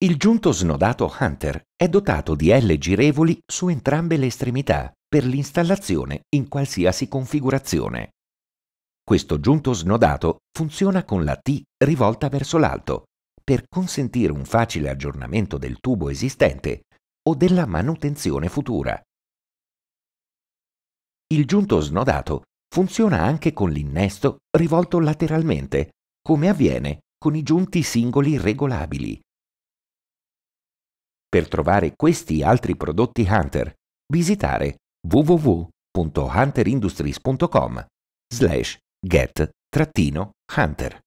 Il giunto snodato Hunter è dotato di L girevoli su entrambe le estremità per l'installazione in qualsiasi configurazione. Questo giunto snodato funziona con la T rivolta verso l'alto per consentire un facile aggiornamento del tubo esistente o della manutenzione futura. Il giunto snodato funziona anche con l'innesto rivolto lateralmente, come avviene con i giunti singoli regolabili per trovare questi e altri prodotti Hunter, visitare www.hunterindustries.com get-hunter.